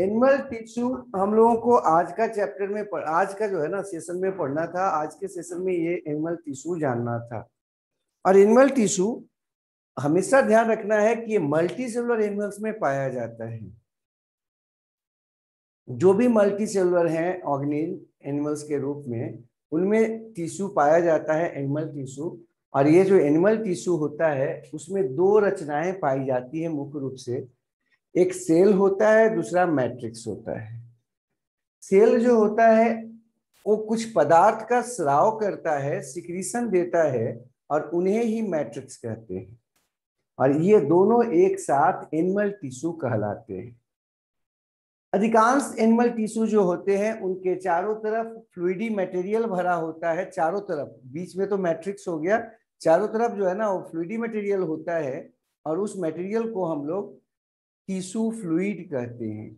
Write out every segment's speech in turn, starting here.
animal tissue हम लोगों को आज का चैप्टर में पढ़, आज का जो है ना सेशन में पढ़ना था आज के सेशन में ये एनिमल टिश्यू जानना था और एनिमल टिश्यू हमेशा ध्यान रखना है कि मल्टी सेलुलर एनिमल्स में पाया जाता है जो भी मल्टी सेलुलर है ऑर्गेनिज एनिमल्स के रूप में उनमें टिश्यू पाया जाता है एनिमल टिश्यू और ये जो एनिमल टिश्यू होता है उसमें दो रचनाएं पाई जाती है मुख्य रूप से एक सेल होता है दूसरा मैट्रिक्स होता है सेल जो होता है वो कुछ पदार्थ का स्राव करता है सिक्रीशन देता है और उन्हें ही मैट्रिक्स कहते हैं और ये दोनों एक साथ एनिमल टिश्यू कहलाते हैं अधिकांश एनिमल टिश्यू जो होते हैं उनके चारों तरफ फ्लूडी मटेरियल भरा होता है चारों तरफ बीच में तो मैट्रिक्स हो गया चारों तरफ जो है ना वो फ्लूडी मटेरियल होता है और उस मटेरियल को हम लोग टिश्यू फ्लूड कहते हैं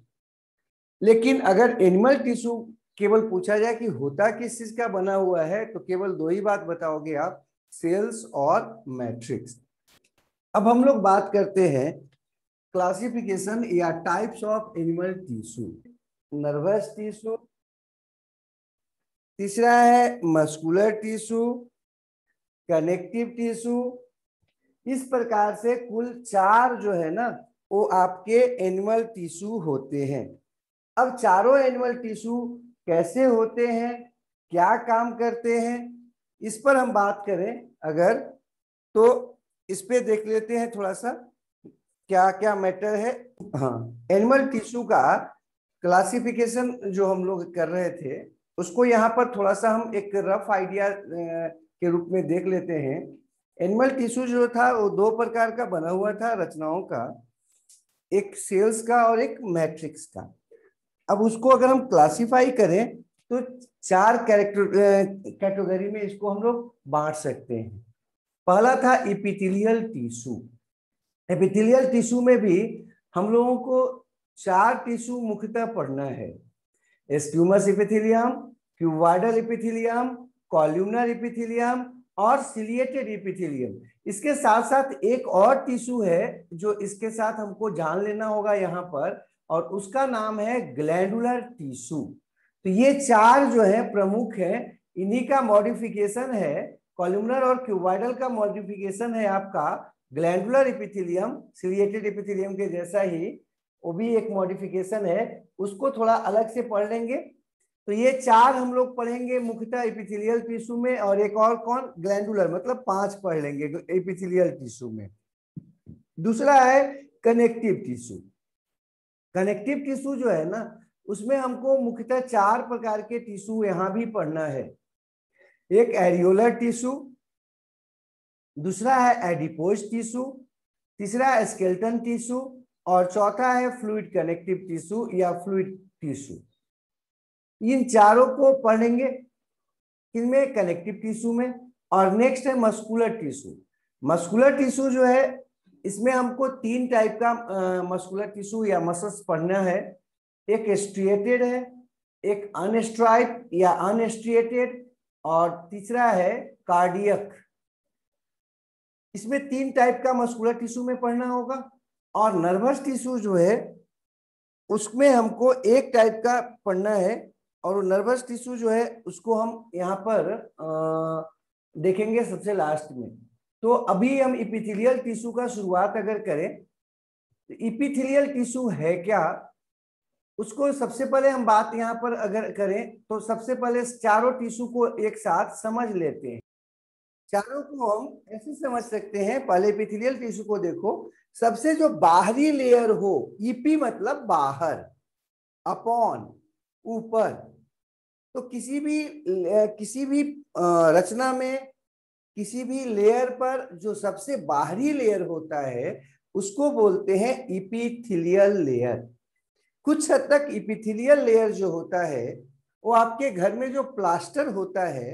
लेकिन अगर एनिमल टिश्यू केवल पूछा जाए कि होता किस चीज का बना हुआ है तो केवल दो ही बात बताओगे आप सेल्स और मैट्रिक्स अब हम लोग बात करते हैं क्लासिफिकेशन या types of animal tissue nervous tissue तीसरा है मस्कुलर टिश्यू कनेक्टिव टिश्यू इस प्रकार से कुल चार जो है ना वो आपके एनिमल टिश्यू होते हैं अब चारों एनिमल टिश्यू कैसे होते हैं क्या काम करते हैं इस पर हम बात करें अगर तो इस पे देख लेते हैं थोड़ा सा क्या क्या मैटर है हाँ एनिमल टिश्यू का क्लासिफिकेशन जो हम लोग कर रहे थे उसको यहाँ पर थोड़ा सा हम एक रफ आइडिया के रूप में देख लेते हैं एनिमल टिश्यू जो था वो दो प्रकार का बना हुआ था रचनाओं का एक सेल्स का और एक मैट्रिक्स का अब उसको अगर हम क्लासिफाई करें तो चार कैरेक्टर कैटेगरी में इसको हम लोग बांट सकते हैं पहला था एपिथिलियल टिश्यू एपिथिलियल टिश्यू में भी हम लोगों को चार टिश्यू मुख्यतः पढ़ना है squamous epithelium cuboidal epithelium columnar epithelium और सिलिएटेड इपिथिलियम इसके साथ साथ एक और टिश्यू है जो इसके साथ हमको जान लेना होगा यहाँ पर और उसका नाम है ग्लैंडुलर टिश्यू तो ये चार जो है प्रमुख है इन्हीं का मॉडिफिकेशन है कॉल्यूमर और क्यूबाइडल का मॉडिफिकेशन है आपका ग्लैंडुलर इपिथिलियम सिलिएटेड इपिथिलियम के जैसा ही वो भी एक मॉडिफिकेशन है उसको थोड़ा अलग से पढ़ लेंगे तो ये चार हम लोग पढ़ेंगे मुख्यतः एपिथिलियल टिश्यू में और एक और कौन ग्लैंडुलर मतलब पांच पढ़ लेंगे एपिथिलियल टिश्यू में दूसरा है कनेक्टिव टिश्यू कनेक्टिव टिश्यू जो है ना उसमें हमको मुख्यतः चार प्रकार के टिश्यू यहां भी पढ़ना है एक एरियोलर टिश्यू दूसरा है एडिपोज टिश्यू तीसरा है स्केल्टन टिश्यू और चौथा है फ्लूड कनेक्टिव टिश्यू या फ्लूड टिश्यू इन चारों को पढ़ेंगे इनमें कनेक्टिव टिश्यू में और नेक्स्ट है मस्कुलर टिश्यू मस्कुलर टिश्यू जो है इसमें हमको तीन टाइप का मस्कुलर टिश्यू या मसल्स पढ़ना है एक एस्ट्रिएटेड है एक अनस्ट्राइप या अनएस्ट्रिएटेड और तीसरा है कार्डियक इसमें तीन टाइप का मस्कुलर टिश्यू में पढ़ना होगा और नर्वस टिश्यू जो है उसमें हमको एक टाइप का पढ़ना है और नर्वस टिश्यू जो है उसको हम यहाँ पर आ, देखेंगे सबसे लास्ट में तो अभी हम इपिथिलियल टिश्यू का शुरुआत अगर करें तो इपिथिलियल टिश्यू है क्या उसको सबसे पहले हम बात यहाँ पर अगर करें तो सबसे पहले चारों टिश्यू को एक साथ समझ लेते हैं चारों को हम ऐसे समझ सकते हैं पहले इपिथिलियल टिश्यू को देखो सबसे जो बाहरी लेयर हो ईपी e मतलब बाहर अपॉन ऊपर तो किसी भी किसी भी रचना में किसी भी लेयर पर जो सबसे बाहरी लेयर होता है उसको बोलते हैं इपिथिलियल लेयर कुछ हद तक इपिथिलियल लेयर जो होता है वो आपके घर में जो प्लास्टर होता है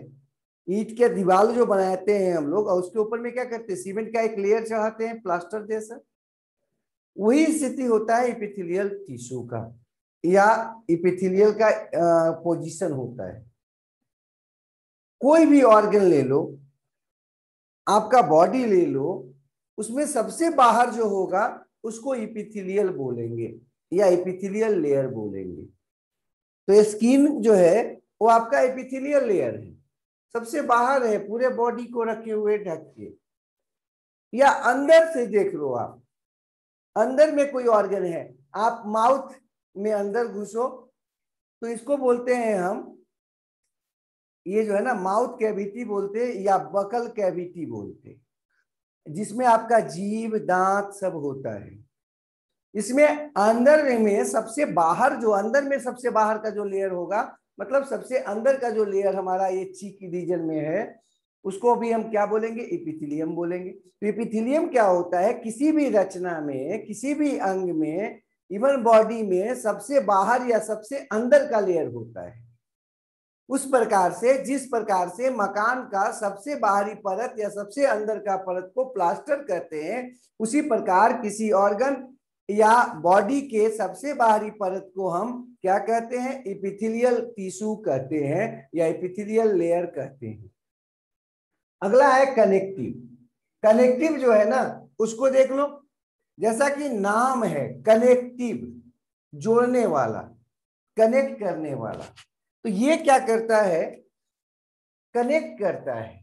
ईट के दीवार जो बनाते हैं हम लोग और उसके ऊपर में क्या करते हैं सीमेंट का एक लेयर चढ़ाते हैं प्लास्टर जैसा वही स्थिति होता है इपिथिलियल टिश्यू का या इपिथिलियल का पोजीशन होता है कोई भी ऑर्गन ले लो आपका बॉडी ले लो उसमें सबसे बाहर जो होगा उसको इपिथिलियल बोलेंगे या इपिथिलियल लेयर बोलेंगे तो स्किन जो है वो आपका एपिथिलियल लेयर है सबसे बाहर है पूरे बॉडी को रखे हुए ढक के या अंदर से देख लो आप अंदर में कोई ऑर्गन है आप माउथ में अंदर घुसो तो इसको बोलते हैं हम ये जो है ना माउथ कैविटी बोलते या बकल कैविटी बोलते जिसमें आपका जीव दांत सब होता है इसमें अंदर में सबसे बाहर जो अंदर में सबसे बाहर का जो लेयर होगा मतलब सबसे अंदर का जो लेयर हमारा ये चीक रीजन में है उसको भी हम क्या बोलेंगे इपिथिलियम बोलेंगे तो इपिथिलियम क्या होता है किसी भी रचना में किसी भी अंग में इवन बॉडी में सबसे बाहर या सबसे अंदर का लेयर होता है उस प्रकार से जिस प्रकार से मकान का सबसे बाहरी परत या सबसे अंदर का परत को प्लास्टर करते हैं उसी प्रकार किसी ऑर्गन या बॉडी के सबसे बाहरी परत को हम क्या कहते हैं इपिथिलियल टिश्यू कहते हैं या इपिथिलियल लेयर कहते हैं अगला है कनेक्टिव कनेक्टिव जो है ना उसको देख लो जैसा कि नाम है कनेक्टिव जोड़ने वाला कनेक्ट करने वाला तो ये क्या करता है कनेक्ट करता है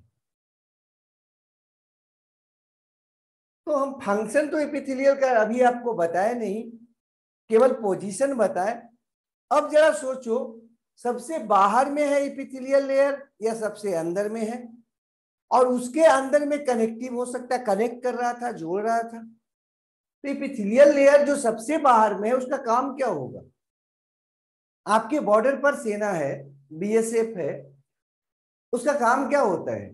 तो हम फंक्शन तो एपिथिलियल का अभी आपको बताए नहीं केवल पोजीशन बताए अब जरा सोचो सबसे बाहर में है इपिथिलियल लेयर या सबसे अंदर में है और उसके अंदर में कनेक्टिव हो सकता है कनेक्ट कर रहा था जोड़ रहा था तो इपिथिलियल लेयर जो सबसे बाहर में है उसका काम क्या होगा आपके बॉर्डर पर सेना है बीएसएफ है उसका काम क्या होता है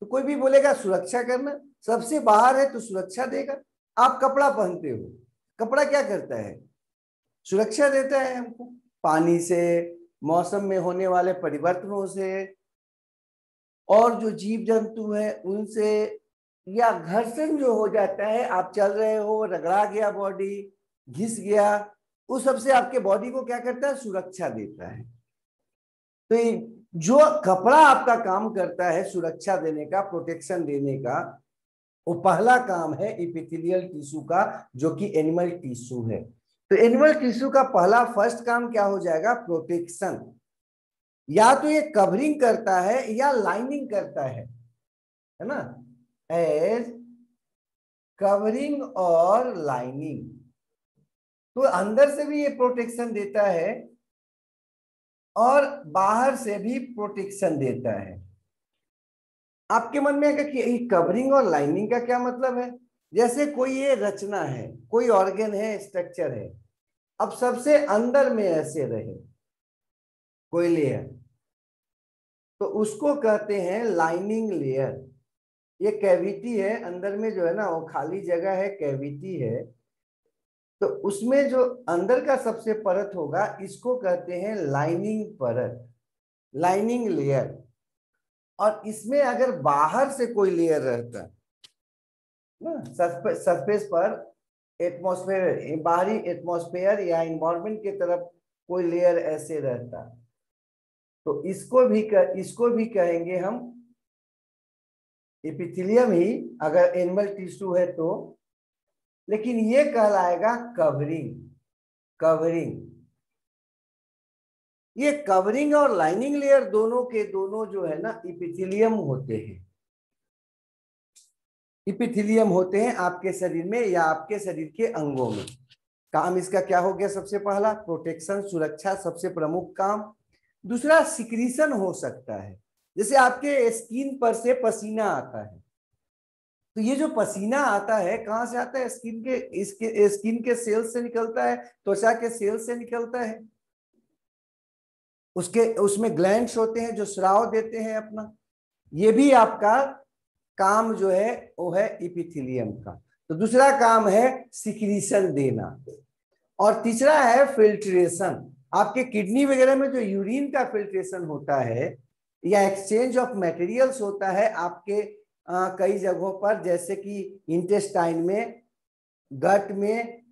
तो कोई भी बोलेगा सुरक्षा करना सबसे बाहर है तो सुरक्षा देगा आप कपड़ा पहनते हो कपड़ा क्या करता है सुरक्षा देता है हमको पानी से मौसम में होने वाले परिवर्तनों से और जो जीव जंतु है उनसे या घर्षण जो हो जाता है आप चल रहे हो रगड़ा गया बॉडी घिस गया उस सबसे आपके बॉडी को क्या करता है सुरक्षा देता है तो जो कपड़ा आपका काम करता है सुरक्षा देने का प्रोटेक्शन देने का वो पहला काम है इपिथिलियल टिश्यू का जो कि एनिमल टिश्यू है तो एनिमल टिश्यू का पहला फर्स्ट काम क्या हो जाएगा प्रोटेक्शन या तो ये कवरिंग करता है या लाइनिंग करता है है ना एज कवरिंग और लाइनिंग तो अंदर से भी ये प्रोटेक्शन देता है और बाहर से भी प्रोटेक्शन देता है आपके मन में आएगा कि कवरिंग और लाइनिंग का क्या मतलब है जैसे कोई ये रचना है कोई ऑर्गेन है स्ट्रक्चर है अब सबसे अंदर में ऐसे रहे कोई लेयर तो उसको कहते हैं लाइनिंग लेयर ये कैविटी है अंदर में जो है ना वो खाली जगह है कैविटी है तो उसमें जो अंदर का सबसे परत होगा इसको कहते हैं लाइनिंग परत लाइनिंग लेयर और इसमें अगर बाहर से कोई लेयर रहता ना सरफेस पर एटमोसफेयर बाहरी एटमोसफेयर या इन्वायरमेंट की तरफ कोई लेयर ऐसे रहता तो इसको भी कर, इसको भी कहेंगे हम एपिथिलियम ही अगर एनिमल टिश्यू है तो लेकिन ये कहलाएगा कवरिंग कवरिंग ये कवरिंग और लाइनिंग लेयर दोनों के दोनों जो है ना इपिथिलियम होते हैं इपिथिलियम होते हैं आपके शरीर में या आपके शरीर के अंगों में काम इसका क्या हो गया सबसे पहला प्रोटेक्शन सुरक्षा सबसे प्रमुख काम दूसरा सिक्रीशन हो सकता है जैसे आपके स्किन पर से पसीना आता है तो ये जो पसीना आता है कहां से आता है स्किन के इसके स्किन के सेल्स से निकलता है त्वचा के सेल से निकलता है उसके उसमें ग्लैंड्स होते हैं जो श्राव देते हैं अपना ये भी आपका काम जो है वो है इपिथिलियम का तो दूसरा काम है सिक्रीशन देना और तीसरा है फिल्ट्रेशन आपके किडनी वगैरह में जो यूरिन का फिल्ट्रेशन होता है या एक्सचेंज ऑफ मटेरियल्स होता है आपके आ, कई जगहों पर जैसे कि इंटेस्टाइन में गट में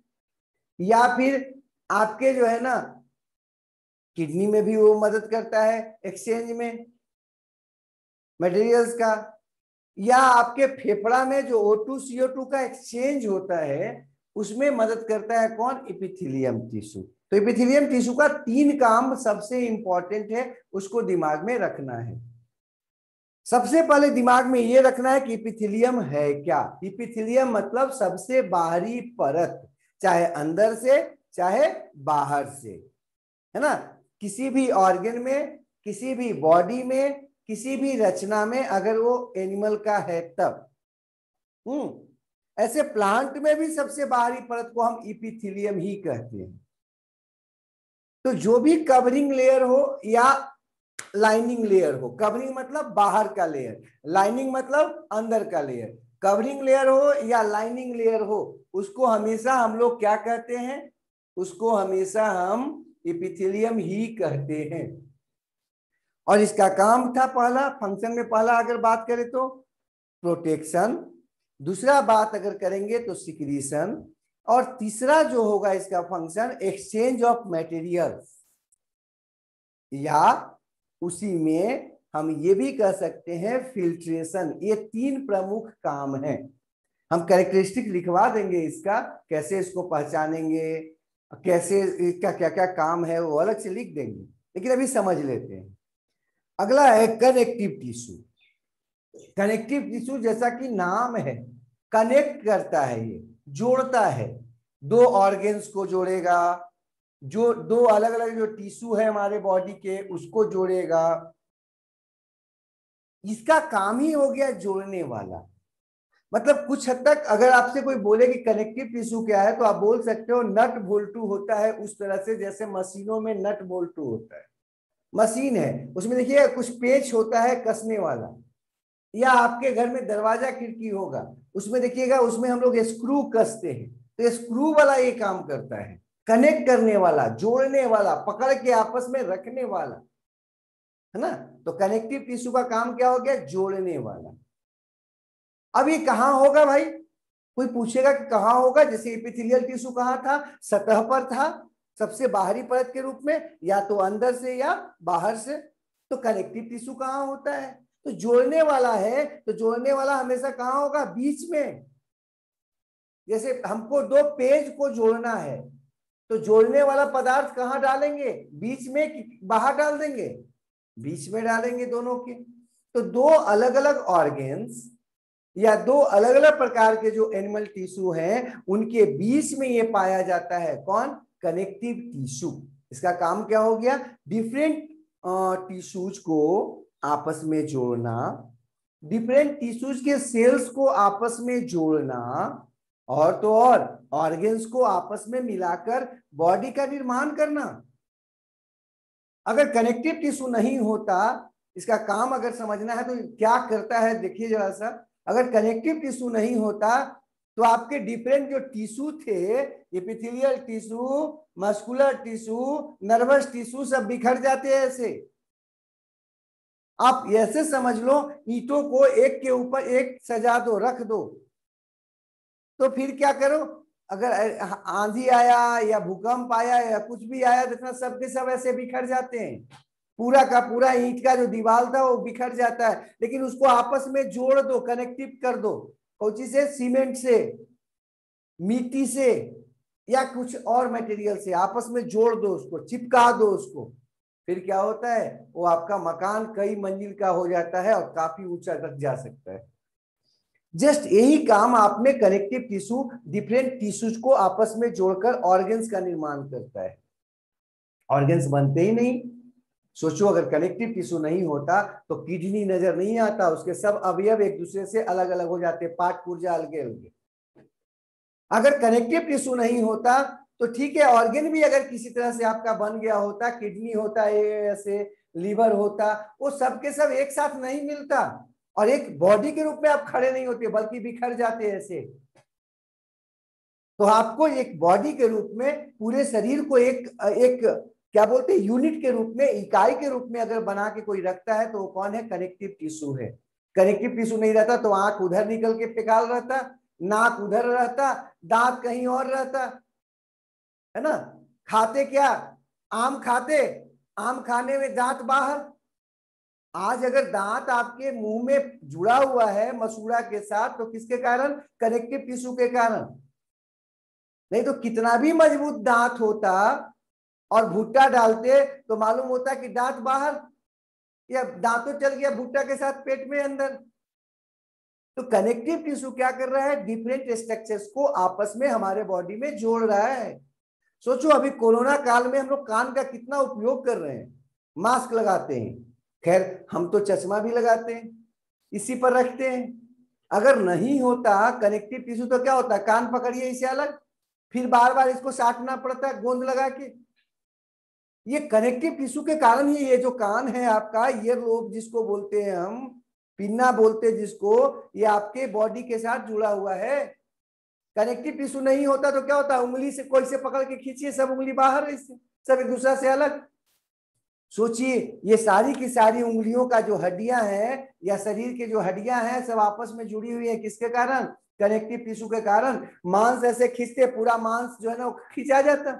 या फिर आपके जो है ना किडनी में भी वो मदद करता है एक्सचेंज में मटेरियल्स का या आपके फेफड़ा में जो सीओ टू का एक्सचेंज होता है उसमें मदद करता है कौन इपिथिलियम टिश्यू तो इपिथिलियम टिश्यू का तीन काम सबसे इंपॉर्टेंट है उसको दिमाग में रखना है सबसे पहले दिमाग में यह रखना है कि इपिथिलियम है क्या इपिथिलियम मतलब सबसे बाहरी परत चाहे अंदर से चाहे बाहर से है ना किसी भी ऑर्गन में किसी भी बॉडी में किसी भी रचना में अगर वो एनिमल का है तब हम्म ऐसे प्लांट में भी सबसे बाहरी परत को हम इपिथिलियम ही कहते हैं तो जो भी कवरिंग लेयर हो या लाइनिंग लेयर हो कवरिंग मतलब बाहर का लेयर लाइनिंग मतलब अंदर का लेयर कवरिंग लेयर हो या लाइनिंग लेयर हो उसको हमेशा हम लोग क्या कहते हैं उसको हमेशा हम इपिथिलियम ही कहते हैं और इसका काम था पहला फंक्शन में पहला अगर बात करें तो प्रोटेक्शन दूसरा बात अगर करेंगे तो सिक्रीशन और तीसरा जो होगा इसका फंक्शन एक्सचेंज ऑफ मटेरियल या उसी में हम ये भी कह सकते हैं फिल्ट्रेशन ये तीन प्रमुख काम हैं हम कैरेक्टरिस्टिक लिखवा देंगे इसका कैसे इसको पहचानेंगे कैसे इसका क्या क्या काम है वो अलग से लिख देंगे लेकिन अभी समझ लेते हैं अगला है कनेक्टिव टिश्यू कनेक्टिव टिश्यू जैसा कि नाम है कनेक्ट करता है ये जोड़ता है दो ऑर्गेन्स को जोड़ेगा जो दो अलग अलग जो टिश्यू है हमारे बॉडी के उसको जोड़ेगा इसका काम ही हो गया जोड़ने वाला मतलब कुछ हद तक अगर आपसे कोई बोले कि कनेक्टिव टिश्यू क्या है तो आप बोल सकते हो नट बोल्टू होता है उस तरह से जैसे मशीनों में नट बोल्टू होता है मशीन है उसमें देखिए कुछ पेच होता है कसने वाला या आपके घर में दरवाजा खिड़की होगा उसमें देखिएगा उसमें हम लोग स्क्रू कसते हैं तो स्क्रू वाला ये काम करता है कनेक्ट करने वाला जोड़ने वाला पकड़ के आपस में रखने वाला है ना तो कनेक्टिव टिश्यू का काम क्या हो गया जोड़ने वाला अब ये कहा होगा भाई कोई पूछेगा कि कहा होगा जैसे एपिथिलियल टिश्यू कहा था सतह पर था सबसे बाहरी परत के रूप में या तो अंदर से या बाहर से तो कनेक्टिव टिश्यू कहाँ होता है तो जोड़ने वाला है तो जोड़ने वाला हमेशा कहा होगा बीच में जैसे हमको दो पेज को जोड़ना है तो जोड़ने वाला पदार्थ कहां डालेंगे बीच में बाहर डाल देंगे बीच में डालेंगे दोनों के तो दो अलग अलग ऑर्गेन्स या दो अलग अलग प्रकार के जो एनिमल टिश्यू हैं उनके बीच में ये पाया जाता है कौन कनेक्टिव टिश्यू इसका काम क्या हो गया डिफरेंट टिश्यूज को आपस में जोड़ना डिफरेंट टिश्यूज के सेल्स को आपस में जोड़ना और तो और ऑर्गेन्स को आपस में मिलाकर बॉडी का निर्माण करना अगर कनेक्टिव टिश्यू नहीं होता इसका काम अगर समझना है तो क्या करता है देखिए जरा सा अगर कनेक्टिव टिश्यू नहीं होता तो आपके डिफरेंट जो टिश्यू थे epithelial tissue muscular tissue nervous tissue सब बिखर जाते हैं ऐसे आप ऐसे समझ लो ईटों को एक के ऊपर एक सजा दो रख दो तो फिर क्या करो अगर आंधी आया या भूकंप आया या कुछ भी आया तो इतना सबके सब ऐसे बिखर जाते हैं पूरा का पूरा ईट का जो दीवार था वो बिखर जाता है लेकिन उसको आपस में जोड़ दो कनेक्टिव कर दो कौची से सीमेंट से मिट्टी से या कुछ और मटेरियल से आपस में जोड़ दो उसको चिपका दो उसको फिर क्या होता है वो आपका मकान कई मंजिल का हो जाता है और काफी ऊंचा तक जा सकता है जस्ट यही काम आप में कनेक्टिव टिश्यू डिफरेंट टिश्यूज को आपस में जोड़कर ऑर्गेन्स का निर्माण करता है ऑर्गेन्स बनते ही नहीं सोचो अगर कनेक्टिव टिश्यू नहीं होता तो किडनी नजर नहीं आता उसके सब अवयव एक दूसरे से अलग अलग हो जाते पार्ट पुर्जा अलगे अलगे अगर कनेक्टिव टिश्यू नहीं होता तो ठीक है ऑर्गेन भी अगर किसी तरह से आपका बन गया होता किडनी होता है ऐसे लीवर होता वो सब के सब एक साथ नहीं मिलता और एक बॉडी के रूप में आप खड़े नहीं होते बल्कि बिखर जाते ऐसे तो आपको एक बॉडी के रूप में पूरे शरीर को एक एक क्या बोलते हैं यूनिट के रूप में इकाई के रूप में अगर बना के कोई रखता है तो वो कौन है कनेक्टिव टिश्यू है कनेक्टिव टिश्यू नहीं रहता तो आंख उधर निकल के फिकाल रहता नाक उधर रहता दांत कहीं और रहता है ना खाते क्या आम खाते आम खाने में दांत बाहर आज अगर दांत आपके मुंह में जुड़ा हुआ है मसूड़ा के साथ तो किसके कारण कनेक्टिव टिश्यू के कारण नहीं तो कितना भी मजबूत दांत होता और भुट्टा डालते तो मालूम होता कि दांत बाहर या दांत तो चल गया भुट्टा के साथ पेट में अंदर तो कनेक्टिव टिश्यू क्या कर रहा है डिफरेंट स्ट्रक्चर्स को आपस में हमारे बॉडी में जोड़ रहा है सोचो अभी कोरोना काल में हम लोग कान का कितना उपयोग कर रहे हैं मास्क लगाते हैं खैर हम तो चश्मा भी लगाते हैं इसी पर रखते हैं अगर नहीं होता कनेक्टिव टिश्यू तो क्या होता कान पकड़िए इसे अलग फिर बार बार इसको साटना पड़ता है गोंद लगा के ये कनेक्टिव टिश्यू के कारण ही ये जो कान है आपका ये रोप जिसको बोलते हैं हम पिन्ना बोलते जिसको ये आपके बॉडी के साथ जुड़ा हुआ है कनेक्टिव टिश्यू नहीं होता तो क्या होता है उंगली से कोई से पकड़ के खींचिए सब उंगली बाहर इससे सब एक दूसरा से अलग सोचिए ये सारी की सारी उंगलियों का जो हड्डियां हैं या शरीर के जो हड्डियां हैं सब आपस में जुड़ी हुई है किसके कारण कनेक्टिव टिश्यू के कारण मांस ऐसे खींचते पूरा मांस जो है ना खींचा जाता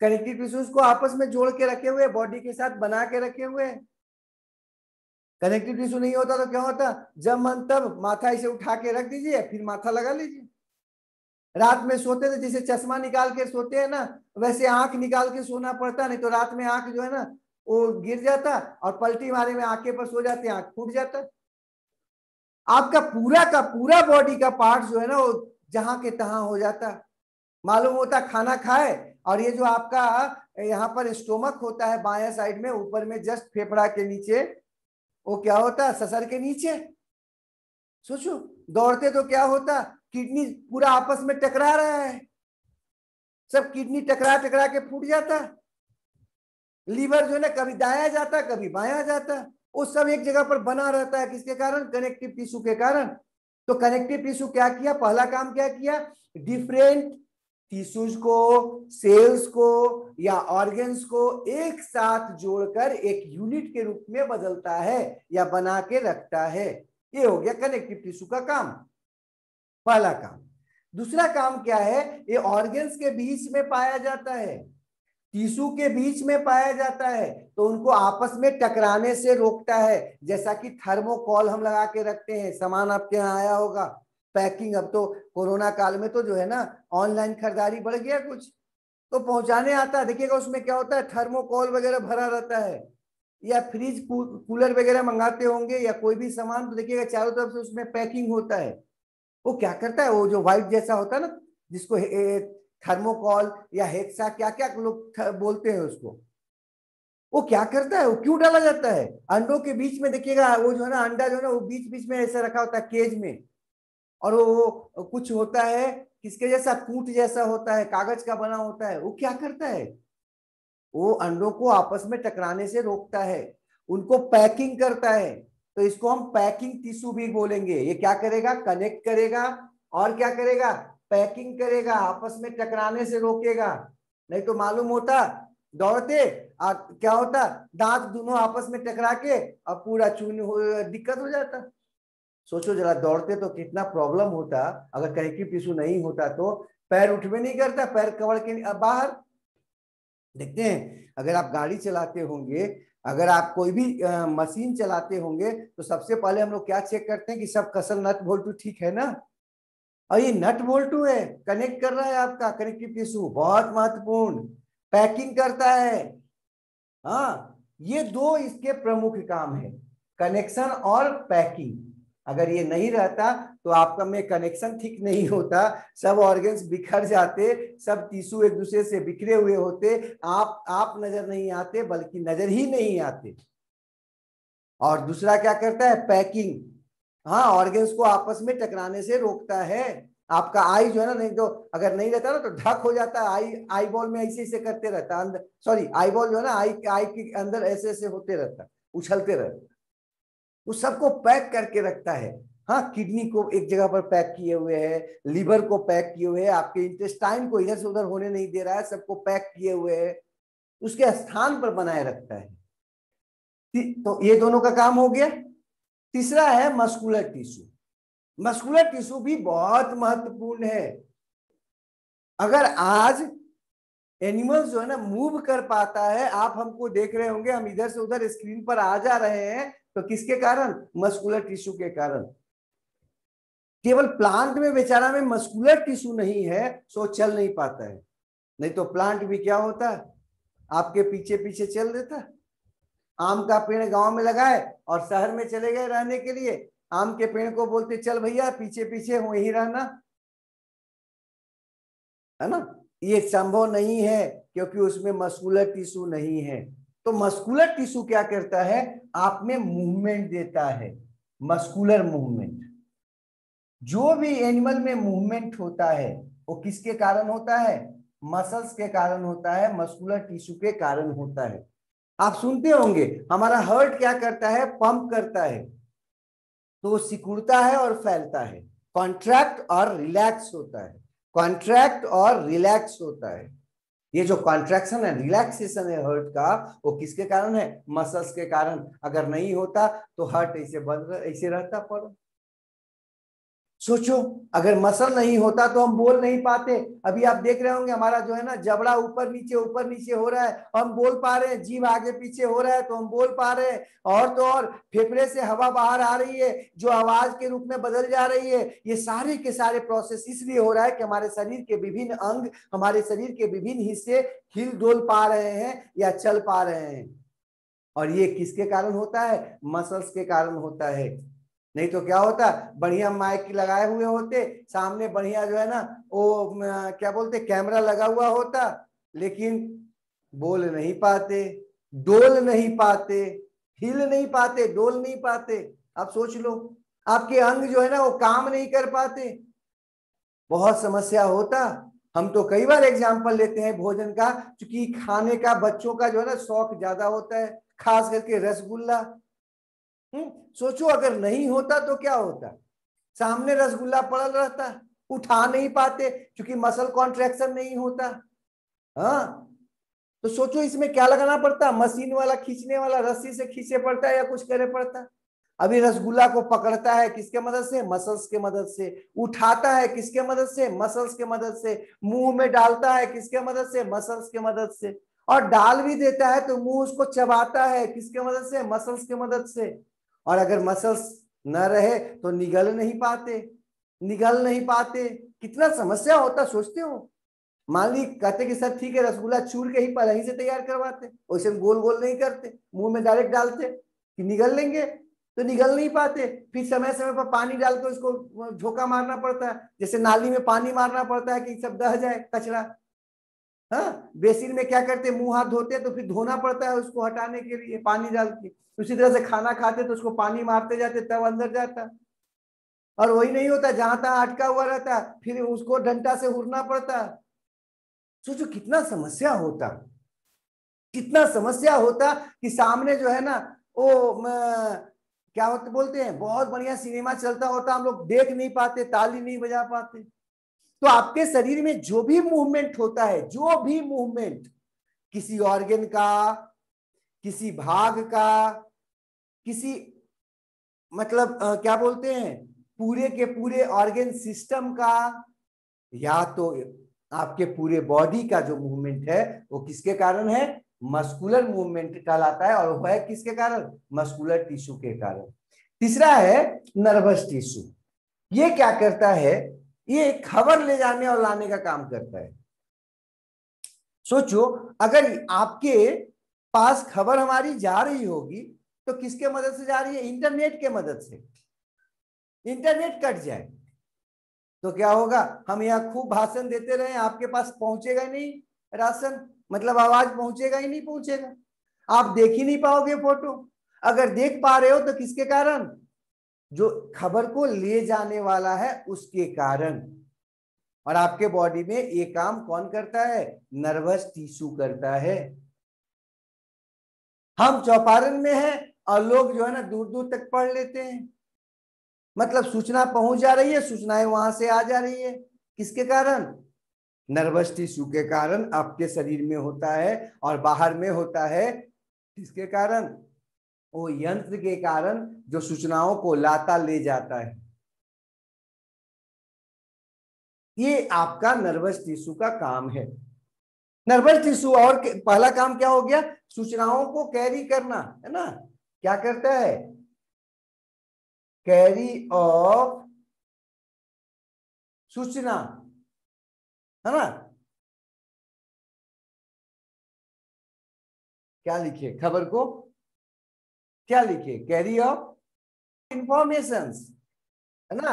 कनेक्टिव टिश्यूज को आपस में जोड़ के रखे हुए बॉडी के साथ बना के रखे हुए कनेक्टिव टिश्यू नहीं होता तो क्या होता जब मन तब माथा इसे उठा के रख दीजिए फिर माथा लगा लीजिए रात में सोते थे जैसे चश्मा निकाल के सोते हैं ना वैसे आंख निकाल के सोना पड़ता नहीं तो रात में आंख जो है ना वो गिर जाता और पलटी मारे में आंखें पर सो जाते आंख फूट जाता आपका पूरा का पूरा बॉडी का पार्ट जो है ना वो जहां के तहां हो जाता मालूम होता खाना खाए और ये जो आपका यहाँ पर स्टोमक होता है बाया साइड में ऊपर में जस्ट फेफड़ा के नीचे वो क्या होता ससर के नीचे सोचो दौड़ते तो क्या होता किडनी पूरा आपस में टकरा रहा है सब किडनी टकरा टकरा के फूट जाता लीवर जो है ना कभी दाया जाता कभी बाया जाता वो सब एक जगह पर बना रहता है किसके कारण कनेक्टिव टिश्यू के कारण तो कनेक्टिव टिश्यू क्या किया पहला काम क्या किया डिफरेंट टिश्यूज को सेल्स को या ऑर्गेन्स को एक साथ जोड़कर एक यूनिट के रूप में बदलता है या बना के रखता है ये हो गया कनेक्टिव टिश्यू का काम पहला काम दूसरा काम क्या है ये ऑर्गन के बीच में पाया जाता है टीशू के बीच में पाया जाता है तो उनको आपस में टकराने से रोकता है जैसा कि थर्मोकॉल हम लगा के रखते हैं सामान आपके यहाँ आया होगा पैकिंग अब तो कोरोना काल में तो जो है ना ऑनलाइन खरीदारी बढ़ गया कुछ तो पहुंचाने आता है देखिएगा उसमें क्या होता है थर्मोकॉल वगैरह भरा रहता है या फ्रिज कूलर वगैरह मंगाते होंगे या कोई भी सामान तो देखिएगा चारों तरफ से उसमें पैकिंग होता है वो क्या करता है वो जो वाइट जैसा होता है ना जिसको थर्मोकॉल या हेक्सा क्या क्या लोग बोलते हैं उसको वो क्या करता है वो क्यों डाला जाता है अंडों के बीच में देखिएगा वो जो है ना अंडा जो है ना वो बीच बीच में ऐसा रखा होता है केज में और वो कुछ होता है किसके जैसा कूट जैसा होता है कागज का बना होता है वो क्या करता है वो अंडों को आपस में टकराने से रोकता है उनको पैकिंग करता है तो इसको हम पैकिंग टिश्यू भी बोलेंगे ये क्या करेगा कनेक्ट करेगा और क्या करेगा पैकिंग करेगा आपस में टकराने से रोकेगा नहीं तो मालूम होता दौड़ते क्या होता दांत दोनों आपस में टकरा के अब पूरा चून दिक्कत हो जाता सोचो जरा दौड़ते तो कितना प्रॉब्लम होता अगर कहीं टिश्यू नहीं होता तो पैर उठवे नहीं करता पैर कवर के बाहर देखते हैं अगर आप गाड़ी चलाते होंगे अगर आप कोई भी आ, मशीन चलाते होंगे तो सबसे पहले हम लोग क्या चेक करते हैं कि सब कसल नट बोल्टू ठीक है ना और ये नट बोल्टू है कनेक्ट कर रहा है आपका कनेक्टिव टिश्यू बहुत महत्वपूर्ण पैकिंग करता है हाँ ये दो इसके प्रमुख काम है कनेक्शन और पैकिंग अगर ये नहीं रहता तो आपका में कनेक्शन ठीक नहीं होता सब ऑर्गन बिखर जाते सब टिश्यू एक दूसरे से बिखरे हुए होते आप आप नजर नहीं आते बल्कि नजर ही नहीं आते और दूसरा क्या करता है पैकिंग हाँ ऑर्गन्स को आपस में टकराने से रोकता है आपका आई जो है ना नहीं तो अगर नहीं रहता ना तो ढक हो जाता है आई आई बॉल में ऐसे ऐसे करते रहता अंदर सॉरी आई बॉल जो है ना आई आई के अंदर ऐसे ऐसे होते रहता उछलते रहता वो सबको पैक करके रखता है हाँ किडनी को एक जगह पर पैक किए हुए है लीवर को पैक किए हुए है आपके इंटेस्टाइन को इधर से उधर होने नहीं दे रहा है सबको पैक किए हुए है उसके स्थान पर बनाए रखता है तो ये दोनों का काम हो गया तीसरा है मस्कुलर टिश्यू मस्कुलर टिश्यू भी बहुत महत्वपूर्ण है अगर आज एनिमल्स जो है ना मूव कर पाता है आप हमको देख रहे होंगे हम इधर से उधर स्क्रीन पर आ जा रहे हैं तो किसके कारण मस्कुलर टिश्यू के कारण केवल प्लांट में बेचारा में मस्कुलर टिश्यू नहीं है सो तो चल नहीं पाता है नहीं तो प्लांट भी क्या होता आपके पीछे पीछे चल देता आम का पेड़ गांव में लगाए और शहर में चले गए रहने के लिए आम के पेड़ को बोलते चल भैया पीछे पीछे वहीं रहना है ना ये संभव नहीं है क्योंकि उसमें मस्कुलर टिश्यू नहीं है तो मस्कुलर टिश्यू क्या करता है आप में मूवमेंट देता है मस्कुलर मूवमेंट जो भी एनिमल में मूवमेंट होता है वो किसके कारण होता है मसल्स के कारण होता है मस्कुलर टिश्यू के कारण होता है आप सुनते होंगे हमारा हर्ट क्या करता है पंप करता है तो सिकुड़ता है और फैलता है कॉन्ट्रैक्ट और रिलैक्स होता है कॉन्ट्रैक्ट और रिलैक्स होता है ये जो कॉन्ट्रैक्शन है रिलैक्सेशन है हर्ट का वो किसके कारण है मसल्स के कारण अगर नहीं होता तो हर्ट ऐसे बंद ऐसे रहता पड़ा सोचो अगर मसल नहीं होता तो हम बोल नहीं पाते अभी आप देख रहे होंगे हमारा जो है ना जबड़ा ऊपर नीचे ऊपर नीचे हो रहा है हम बोल पा रहे हैं जीव आगे पीछे हो रहा है तो हम बोल पा रहे हैं और तो और फेफड़े से हवा बाहर आ रही है जो आवाज के रूप में बदल जा रही है ये सारे के सारे प्रोसेस इसलिए हो रहा है कि हमारे शरीर के विभिन्न अंग हमारे शरीर के विभिन्न हिस्से हिल डोल पा रहे हैं या चल पा रहे हैं और ये किसके कारण होता है मसल्स के कारण होता है नहीं तो क्या होता बढ़िया माइक लगाए हुए होते सामने बढ़िया जो है ना वो क्या बोलते कैमरा लगा हुआ होता लेकिन बोल नहीं पाते डोल नहीं पाते हिल नहीं पाते डोल नहीं पाते आप सोच लो आपके अंग जो है ना वो काम नहीं कर पाते बहुत समस्या होता हम तो कई बार एग्जाम्पल लेते हैं भोजन का क्योंकि खाने का बच्चों का जो है ना शौक ज्यादा होता है खास करके रसगुल्ला सोचो अगर नहीं होता तो क्या होता सामने रसगुल्ला पड़ा रहता उठा नहीं पाते क्योंकि मसल कॉन्ट्रेक्शन नहीं होता हाँ तो सोचो इसमें क्या लगाना पड़ता मशीन वाला खींचने वाला रस्सी से खींचे पड़ता है या कुछ करे पड़ता अभी रसगुल्ला को पकड़ता है किसके मदद से मसल्स के मदद से उठाता है किसके मदद से मसल्स के मदद से मुंह में डालता है किसके मदद से मसल्स के मदद से और डाल भी देता है तो मुंह उसको चबाता है किसके मदद से मसल्स के मदद से और अगर मसल्स न रहे तो निगल नहीं पाते निगल नहीं पाते कितना समस्या होता सोचते हो मान ली कहते कि सर ठीक है रसगुल्ला चूर के ही पहले से तैयार करवाते वैसे गोल गोल नहीं करते मुंह में डायरेक्ट डालते कि निगल लेंगे तो निगल नहीं पाते फिर समय समय पर पानी डालकर उसको झोंका मारना पड़ता है जैसे नाली में पानी मारना पड़ता है कि सब दह जाए कचरा हाँ बेसिन में क्या करते मुंह हाथ धोते तो फिर धोना पड़ता है उसको हटाने के लिए पानी डाल के उसी तरह से खाना खाते तो उसको पानी मारते जाते तब अंदर जाता और वही नहीं होता जहां तहां अटका हुआ रहता फिर उसको डंटा से उड़ना पड़ता सोचो कितना समस्या होता कितना समस्या होता कि सामने जो है ना वो क्या होते बोलते हैं बहुत बढ़िया सिनेमा चलता होता हम लोग देख नहीं पाते ताली नहीं बजा पाते तो आपके शरीर में जो भी मूवमेंट होता है जो भी मूवमेंट किसी ऑर्गेन का किसी भाग का किसी मतलब आ, क्या बोलते हैं पूरे के पूरे ऑर्गेन सिस्टम का या तो आपके पूरे बॉडी का जो मूवमेंट है वो किसके कारण है मस्कुलर मूवमेंट कहलाता है और वह किसके कारण मस्कुलर टिश्यू के कारण तीसरा है नर्वस टिश्यू ये क्या करता है ये खबर ले जाने और लाने का काम करता है सोचो अगर आपके पास खबर हमारी जा रही होगी तो किसके मदद से जा रही है इंटरनेट के मदद से इंटरनेट कट जाए तो क्या होगा हम यहाँ खूब भाषण देते रहे आपके पास पहुंचेगा नहीं राशन मतलब आवाज पहुंचेगा ही नहीं पहुंचेगा आप देख ही नहीं पाओगे फोटो अगर देख पा रहे हो तो किसके कारण जो खबर को ले जाने वाला है उसके कारण और आपके बॉडी में ये काम कौन करता है नर्वस टिश्यू करता है हम चौपारण में हैं और लोग जो है ना दूर दूर तक पढ़ लेते हैं मतलब सूचना पहुंच जा रही है सूचनाएं वहां से आ जा रही है किसके कारण नर्वस टिश्यू के कारण आपके शरीर में होता है और बाहर में होता है किसके कारण वो यंत्र के कारण जो सूचनाओं को लाता ले जाता है ये आपका नर्वस टिश्यू का काम है नर्वस टिश्यू और पहला काम क्या हो गया सूचनाओं को कैरी करना है ना क्या करता है कैरी ऑफ सूचना है ना क्या लिखिए खबर को क्या लिखे कैरी ऑफ इंफॉर्मेशन है ना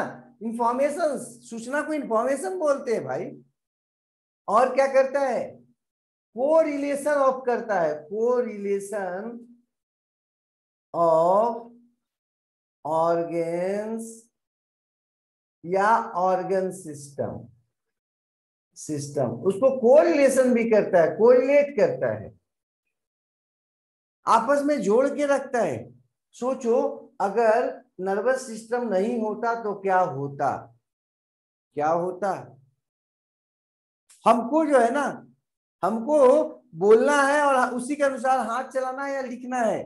इंफॉर्मेशन सूचना को इंफॉर्मेशन बोलते हैं भाई और क्या करता है को रिलेशन ऑफ करता है को रिलेशन ऑफ ऑर्गेन्स या ऑर्गन सिस्टम सिस्टम उसको कोरिलेशन भी करता है कोरिलेट करता है आपस में जोड़ के रखता है सोचो अगर नर्वस सिस्टम नहीं होता तो क्या होता क्या होता हमको जो है ना हमको बोलना है और उसी के अनुसार हाथ चलाना है या लिखना है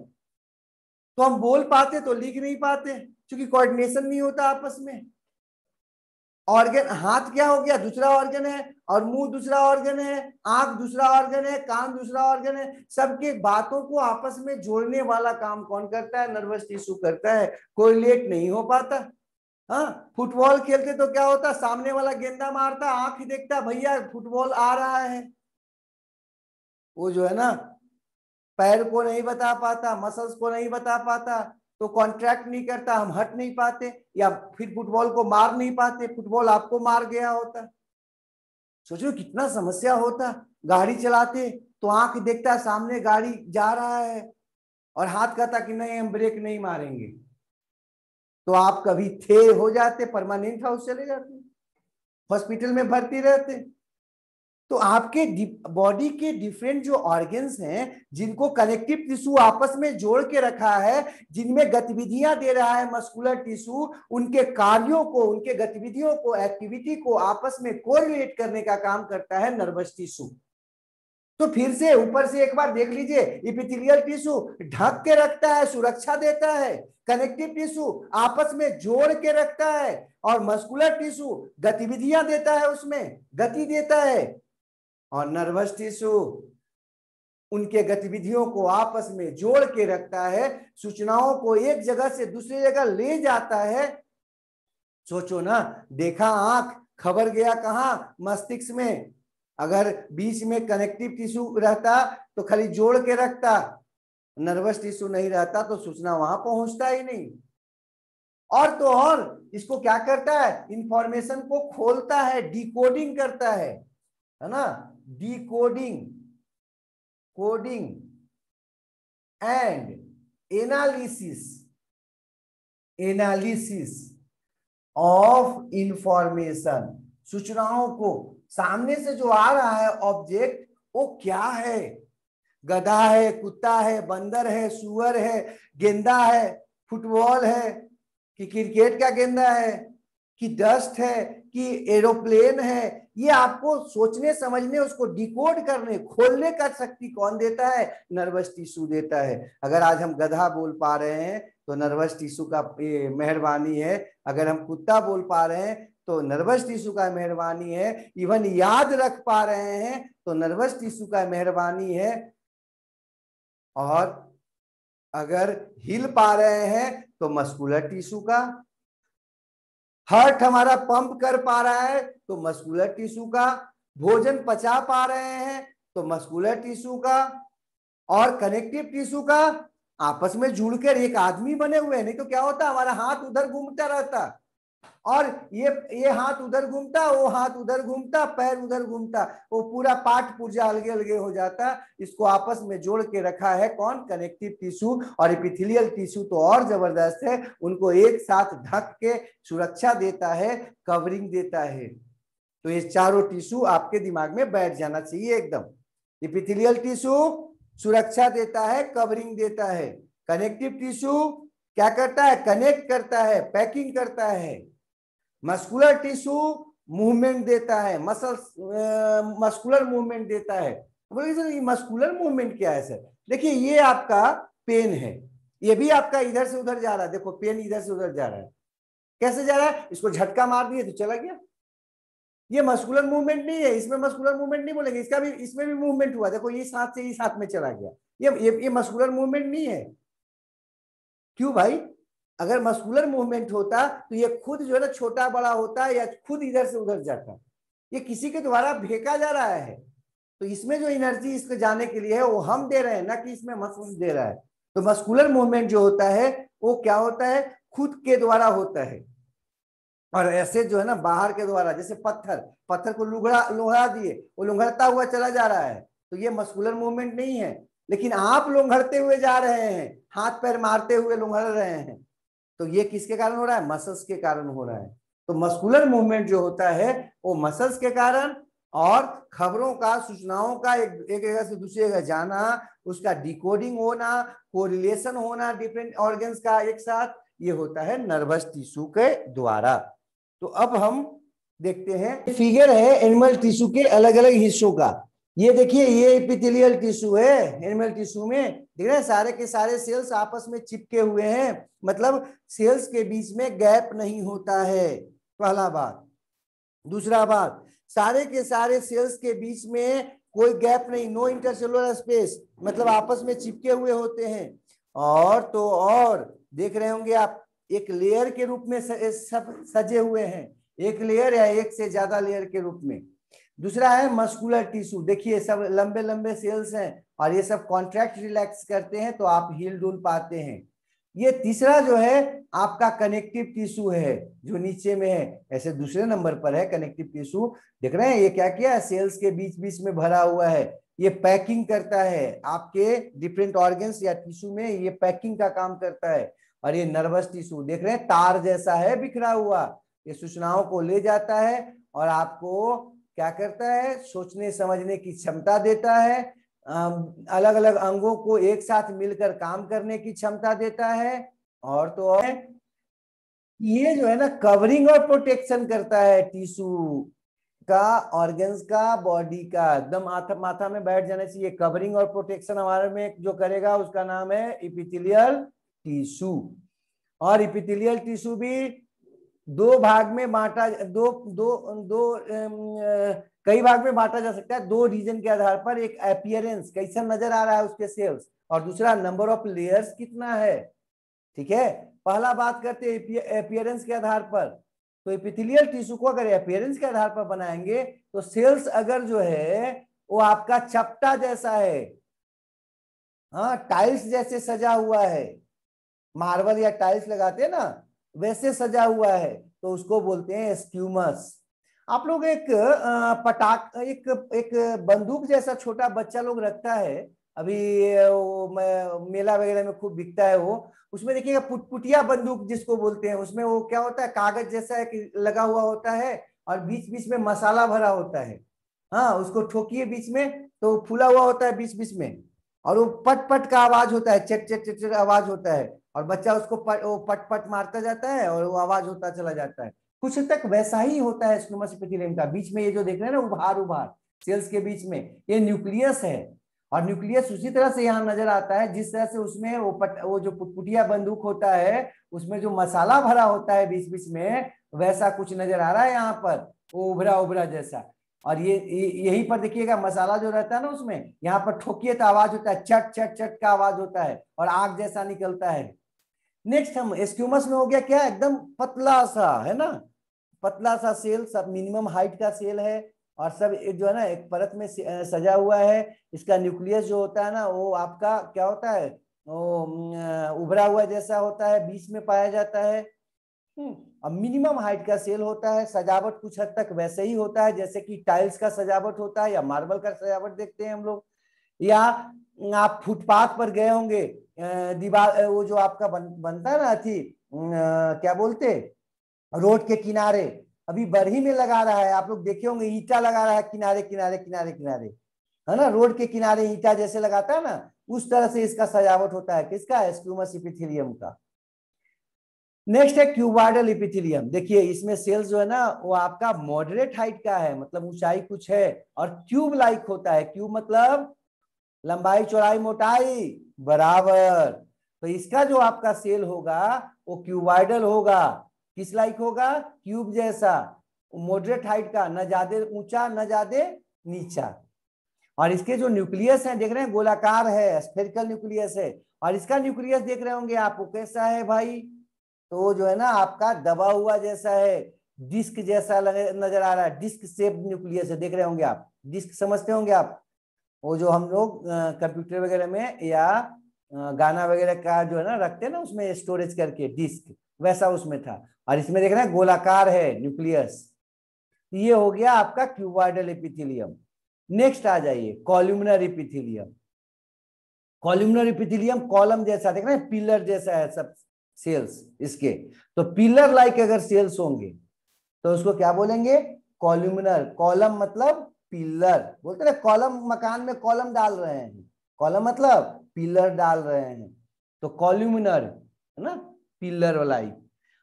तो हम बोल पाते तो लिख नहीं पाते क्योंकि कोऑर्डिनेशन नहीं होता आपस में ऑर्गन हाथ क्या हो गया दूसरा ऑर्गन है और मुंह दूसरा ऑर्गेन है आंख दूसरा ऑर्गन है कान दूसरा ऑर्गन है सबके बातों को आपस में जोड़ने वाला काम कौन करता है नर्वस टिश्यू करता है कोई लेट नहीं हो पाता हाँ फुटबॉल खेलते तो क्या होता सामने वाला गेंदा मारता आंख ही देखता भैया फुटबॉल आ रहा है वो जो है ना पैर को नहीं बता पाता मसल्स को नहीं बता पाता तो कॉन्ट्रैक्ट नहीं करता हम हट नहीं पाते या फिर फुटबॉल को मार नहीं पाते फुटबॉल आपको मार गया होता सोचो कितना समस्या होता गाड़ी चलाते तो आंख देखता सामने गाड़ी जा रहा है और हाथ कहता कि नहीं हम ब्रेक नहीं मारेंगे तो आप कभी थे हो जाते परमानेंट हाउस चले जाते हॉस्पिटल में भर्ती रहते तो आपके बॉडी के डिफरेंट जो ऑर्गेन्स हैं जिनको कनेक्टिव टिश्यू आपस में जोड़ के रखा है जिनमें गतिविधियां दे रहा है मस्कुलर टिश्यू उनके कार्यों को उनके गतिविधियों को एक्टिविटी को आपस में कोरिलेट करने का काम करता है नर्वस टिश्यू तो फिर से ऊपर से एक बार देख लीजिए इपिथिलियल टिश्यू ढक के रखता है सुरक्षा देता है कनेक्टिव टिश्यू आपस में जोड़ के रखता है और मस्कुलर टिश्यू गतिविधियां देता है उसमें गति देता है और नर्वस टिश्यू उनके गतिविधियों को आपस में जोड़ के रखता है सूचनाओं को एक जगह से दूसरी जगह ले जाता है सोचो ना देखा आंख खबर गया कहा मस्तिष्क में अगर बीच में कनेक्टिव टिश्यू रहता तो खाली जोड़ के रखता नर्वस टिश्यू नहीं रहता तो सूचना वहां पहुंचता ही नहीं और तो और इसको क्या करता है इंफॉर्मेशन को खोलता है डिकोडिंग करता है है ना decoding coding and analysis analysis of information सूचनाओं को सामने से जो आ रहा है ऑब्जेक्ट वो क्या है गधा है कुत्ता है बंदर है सुअर है गेंदा है फुटबॉल है कि क्रिकेट का गेंदा है कि डस्ट है कि एरोप्लेन है ये आपको सोचने समझने उसको डिकोड करने खोलने का शक्ति कौन देता है नर्वस टिश्यू देता है अगर आज हम गधा बोल पा रहे हैं तो नर्वस टिश्यू का मेहरबानी है अगर हम कुत्ता बोल पा रहे हैं तो नर्वस टिश्यू का मेहरबानी है इवन याद रख पा रहे हैं तो नर्वस टिश्यू का मेहरबानी है और अगर हिल पा रहे हैं तो मस्कुलर टिश्यू का हार्ट हमारा पंप कर पा रहा है तो मस्कुलर टिश्यू का भोजन पचा पा रहे हैं तो मस्कुलर टिश्यू का और कनेक्टिव टिश्यू का आपस में जुड़कर एक आदमी बने हुए नहीं तो क्या होता हमारा हाथ उधर घूमता रहता और ये ये हाथ उधर घूमता वो हाथ उधर घूमता पैर उधर घूमता वो पूरा पाठ पूर्जा अलगे अलगे हो जाता इसको आपस में जोड़ के रखा है कौन कनेक्टिव टिश्यू और इपिथिलियल टिश्यू तो और जबरदस्त है उनको एक साथ ढक के सुरक्षा देता है कवरिंग देता है तो ये चारों टिश्यू आपके दिमाग में बैठ जाना चाहिए एकदम इपिथिलियल टिश्यू सुरक्षा देता है कवरिंग देता है कनेक्टिव टिश्यू क्या करता है कनेक्ट करता है पैकिंग करता है मस्कुलर टिश्यू मूवमेंट देता है मसल मस्कुलर मूवमेंट देता है बोले सर ये मस्कुलर मूवमेंट क्या है सर देखिए ये आपका पेन है ये भी आपका इधर से उधर जा रहा है देखो पेन इधर से उधर जा रहा है कैसे जा रहा है इसको झटका मार दिए तो चला गया ये मस्कुलर मूवमेंट नहीं है इसमें मस्कुलर मूवमेंट नहीं बोलेंगे इसका भी इसमें भी मूवमेंट हुआ देखो ये साथ से ये साथ में चला गया ये ये, ये मस्कुलर मूवमेंट नहीं है क्यों भाई अगर मस्कुलर मूवमेंट होता तो ये खुद जो है ना छोटा बड़ा होता या खुद इधर से उधर जाता ये किसी के द्वारा फेंका जा रहा है तो इसमें जो एनर्जी इसको जाने के लिए है वो हम दे रहे हैं ना कि इसमें मसल दे रहा है तो मस्कुलर मूवमेंट जो होता है वो क्या होता है खुद के द्वारा होता है और ऐसे जो है ना बाहर के द्वारा जैसे पत्थर पत्थर को लुगड़ा लोहरा दिए वो लुंघड़ता हुआ चला जा रहा है तो ये मस्कुलर मूवमेंट नहीं है लेकिन आप लोंघड़ते हुए जा रहे हैं हाथ पैर मारते हुए लोंघड़ रहे हैं तो ये किसके कारण हो रहा है मसल्स के कारण हो रहा है तो मस्कुलर मूवमेंट जो होता है वो मसल्स के कारण और खबरों का सूचनाओं का एक एक जगह से दूसरी जगह जाना उसका डिकोडिंग होना कोरिलेशन होना डिफरेंट ऑर्गन्स का एक साथ ये होता है नर्वस टिश्यू के द्वारा तो अब हम देखते हैं फिगर है एनिमल टिश्यू के अलग अलग हिस्सों का ये देखिए ये इपिथिलियल टिश्यू है एनिमल टिश्यू में धीरे सारे के सारे सेल्स आपस में चिपके हुए हैं मतलब सेल्स के बीच में गैप नहीं होता है पहला बात दूसरा बात सारे के सारे सेल्स के बीच में कोई गैप नहीं नो इंटरसेलुलर स्पेस मतलब आपस में चिपके हुए होते हैं और तो और देख रहे होंगे आप एक लेयर के रूप में सब सजे हुए हैं एक लेयर या एक से ज्यादा लेयर के रूप में दूसरा है मस्कुलर टिश्यू देखिए सब लंबे लंबे सेल्स हैं और ये सब कॉन्ट्रैक्ट रिलैक्स करते हैं तो आप हील डूल पाते हैं ये तीसरा जो है आपका कनेक्टिव टिश्यू है जो नीचे में है ऐसे दूसरे नंबर पर है कनेक्टिव टिश्यू देख रहे हैं ये क्या किया सेल्स के बीच बीच में भरा हुआ है ये पैकिंग करता है आपके डिफरेंट ऑर्गन्स या टिश्यू में ये पैकिंग का काम करता है और ये नर्वस टिश्यू देख रहे हैं तार जैसा है बिखरा हुआ ये सूचनाओं को ले जाता है और आपको क्या करता है सोचने समझने की क्षमता देता है अलग अलग अंगों को एक साथ मिलकर काम करने की क्षमता देता है और तो और ये जो है ना कवरिंग और प्रोटेक्शन करता है टिश्यू का ऑर्गन्स का बॉडी का एकदम माथा में बैठ जाने से ये कवरिंग और प्रोटेक्शन हमारे में जो करेगा उसका नाम है इपिथिलियल टिश्यू और इपिथिलियल टिश्यू भी दो भाग में बांटा दो दो दो कई भाग में बांटा जा सकता है दो रीजन के आधार पर एक अपियरेंस कैसा नजर आ रहा है उसके सेल्स और दूसरा नंबर ऑफ लेयर्स कितना है ठीक है पहला बात करते अपियरेंस के आधार पर तो एपिथिलियल टिश्यू को अगर अपियरेंस के आधार पर बनाएंगे तो सेल्स अगर जो है वो आपका चपटा जैसा है हाँ टाइल्स जैसे सजा हुआ है मार्बल या टाइल्स लगाते हैं ना वैसे सजा हुआ है तो उसको बोलते हैं स्क्यूमस आप लोग एक पटाख एक एक बंदूक जैसा छोटा बच्चा लोग रखता है अभी मेला वगैरह में खूब बिकता है वो उसमें देखिएगा पुटपुटिया बंदूक जिसको बोलते हैं उसमें वो क्या होता है कागज जैसा एक लगा हुआ होता है और बीच बीच में मसाला भरा होता है हाँ उसको ठोकिए बीच में तो फूला हुआ होता है बीच बीच में और वो पट पट का आवाज होता है चट चट चट आवाज होता है और बच्चा उसको पट वो पट पट मारता जाता है और वो आवाज होता चला जाता है कुछ तक वैसा ही होता है स्क्रोमोसिपेथी रेम का बीच में ये जो देख रहे हैं ना उभार उभार सेल्स के बीच में ये न्यूक्लियस है और न्यूक्लियस उसी तरह से यहाँ नजर आता है जिस तरह से उसमें वो पट वो जो पुटपुटिया बंदूक होता है उसमें जो मसाला भरा होता है बीच बीच में वैसा कुछ नजर आ रहा है यहाँ पर वो उभरा उभरा जैसा और ये यही पर देखिएगा मसाला जो रहता है ना उसमें यहाँ पर ठोकिए तो आवाज होता है चट चट चट का आवाज होता है और आग जैसा निकलता है नेक्स्ट हम एस्क्यूमस में हो गया क्या एकदम पतला सा है ना पतला सा सेल सब मिनिमम हाइट का सेल है और सब जो है ना एक परत में सजा हुआ है इसका न्यूक्लियस जो होता है ना वो आपका क्या होता है वो उभरा हुआ जैसा होता है बीच में पाया जाता है अब मिनिमम हाइट का सेल होता है सजावट कुछ हद तक वैसे ही होता है जैसे कि टाइल्स का सजावट होता है या मार्बल का सजावट देखते हैं हम लोग या आप फुटपाथ पर गए होंगे दीवार वो जो आपका बन, बनता है ना अथी क्या बोलते रोड के किनारे अभी बरही में लगा रहा है आप लोग देखे होंगे ईटा लगा रहा है किनारे किनारे किनारे किनारे है ना रोड के किनारे ईटा जैसे लगाता है ना उस तरह से इसका सजावट होता है किसका एस्क्यूमस इपिथिलियम का नेक्स्ट है क्यूबार्डल इपिथिलियम देखिए इसमें सेल्स जो है ना वो आपका मॉडरेट हाइट का है मतलब ऊंचाई कुछ है और क्यूब लाइक होता है क्यूब मतलब लंबाई चौड़ाई मोटाई बराबर तो इसका जो आपका सेल होगा वो क्यूबाइडल होगा किस लाइक होगा क्यूब जैसा मॉडरेट हाइट का न ज्यादा ऊंचा न ज्यादा नीचा और इसके जो न्यूक्लियस है देख रहे हैं गोलाकार है स्पेरिकल न्यूक्लियस है और इसका न्यूक्लियस देख रहे होंगे आप वो कैसा है भाई तो जो है ना आपका दबा हुआ जैसा है डिस्क जैसा नजर आ रहा है डिस्क सेप न्यूक्लियस है देख रहे होंगे आप डिस्क समझते होंगे आप वो जो हम लोग कंप्यूटर वगैरह में या गाना वगैरह का जो है ना रखते हैं ना उसमें स्टोरेज करके डिस्क वैसा उसमें था और इसमें देख रहे हैं गोलाकार है न्यूक्लियस ये हो गया आपका क्यूबाइडल एपिथिलियम नेक्स्ट आ जाइए columnar epithelium columnar epithelium column जैसा देख रहे हैं पिलर जैसा है सब सेल्स इसके तो पिलर लाइक अगर सेल्स होंगे तो उसको क्या बोलेंगे कॉल्यूमनर कॉलम मतलब पिलर बोलते ना कॉलम मकान में कॉलम डाल रहे हैं कॉलम मतलब पिलर डाल रहे हैं तो कॉल्यूमिनर है ना पिलर वाला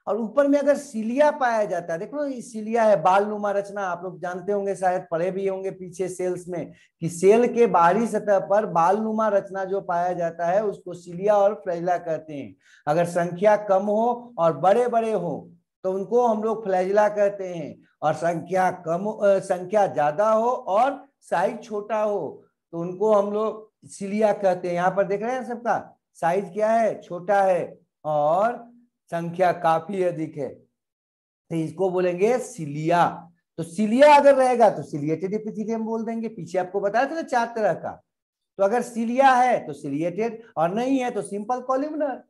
और ऊपर में अगर सिलिया पाया जाता है देखो ये सिलिया है बाल नुमा रचना आप लोग जानते होंगे शायद पढ़े भी होंगे पीछे सेल्स में कि सेल के बाहरी सतह पर बाल नुमा रचना जो पाया जाता है उसको सिलिया और फ्रेजला कहते हैं अगर संख्या कम हो और बड़े बड़े हो तो उनको हम लोग फ्लैजला कहते हैं और संख्या कम संख्या ज्यादा हो और साइज छोटा हो तो उनको हम लोग सिलिया कहते हैं यहाँ पर देख रहे हैं सबका साइज क्या है छोटा है और संख्या काफी अधिक है तो इसको बोलेंगे सिलिया तो सिलिया अगर रहेगा तो सिलियटेड एपिथीलियम हम बोल देंगे पीछे आपको बताया था ना चार तरह का तो अगर सिलिया है तो सिलियटेड और नहीं है तो सिंपल कॉलिमनर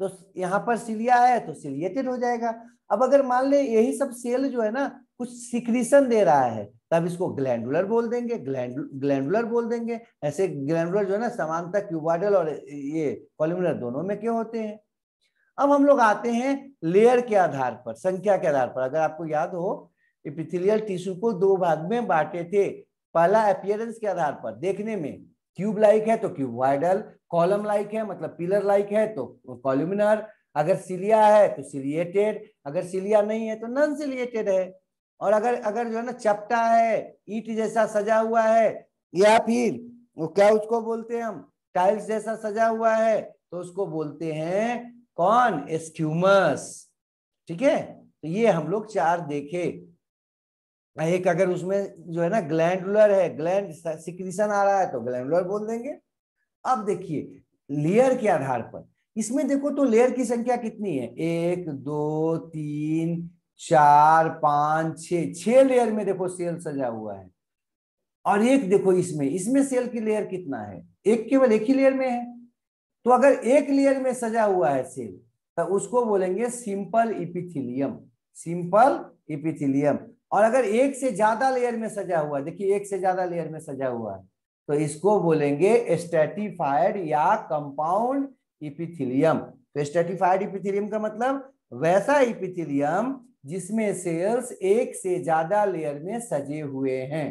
तो यहाँ पर सिलिया है तो सिलियेटेड हो जाएगा अब अगर मान ले यही सब सेल जो है ना कुछ सिक्रीशन दे रहा है तब इसको ग्लैंडुलर बोल देंगे ग्लैंड ग्लैंडुलर बोल देंगे ऐसे ग्लैंडुलर जो है ना समानता क्यूबाडल और ये कॉलिमुलर दोनों में क्यों होते हैं अब हम लोग आते हैं लेयर के आधार पर संख्या के आधार पर अगर आपको याद हो एपिथिलियल टिश्यू को दो भाग में बांटे थे पहला अपियरेंस के आधार पर देखने में क्यूब लाइक है तो क्यूब वाइडल कॉलम लाइक है मतलब पिलर लाइक है तो कॉल्यूमिनर अगर सिलिया है तो सिलिएटेड अगर सिलिया नहीं है तो नॉन सिलिएटेड है और अगर अगर जो है ना चपटा है ईट जैसा सजा हुआ है या फिर वो क्या उसको बोलते हैं हम टाइल्स जैसा सजा हुआ है तो उसको बोलते हैं कौन एस्क्यूमस ठीक है तो ये हम लोग चार देखे एक अगर उसमें जो है ना ग्लैंडुलर है ग्लैंड सिक्रीशन आ रहा है तो ग्लैंडुलर बोल देंगे अब देखिए लेयर के आधार पर इसमें देखो तो लेयर की संख्या कितनी है एक दो तीन चार पांच छ छह लेयर में देखो सेल सजा हुआ है और एक देखो इसमें इसमें सेल की लेयर कितना है एक केवल एक ही लेयर में है तो अगर एक लेयर में सजा हुआ है सेल तो उसको बोलेंगे सिंपल इपिथिलियम सिंपल इपिथिलियम और अगर एक से ज्यादा लेयर में सजा हुआ देखिए एक से ज्यादा लेयर में सजा हुआ है तो इसको बोलेंगे स्टेटिफाइड या कंपाउंड इपिथिलियम तो स्टेटिफाइड इपिथिलियम का मतलब वैसा इपिथिलियम जिसमें सेल्स एक से ज्यादा लेयर में सजे हुए हैं